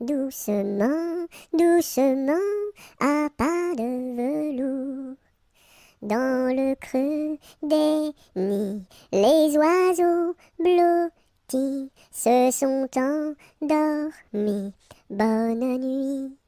doucement, doucement, à pas de velours. Dans le creux des nids, les oiseaux blottis se sont endormis. Bonne nuit.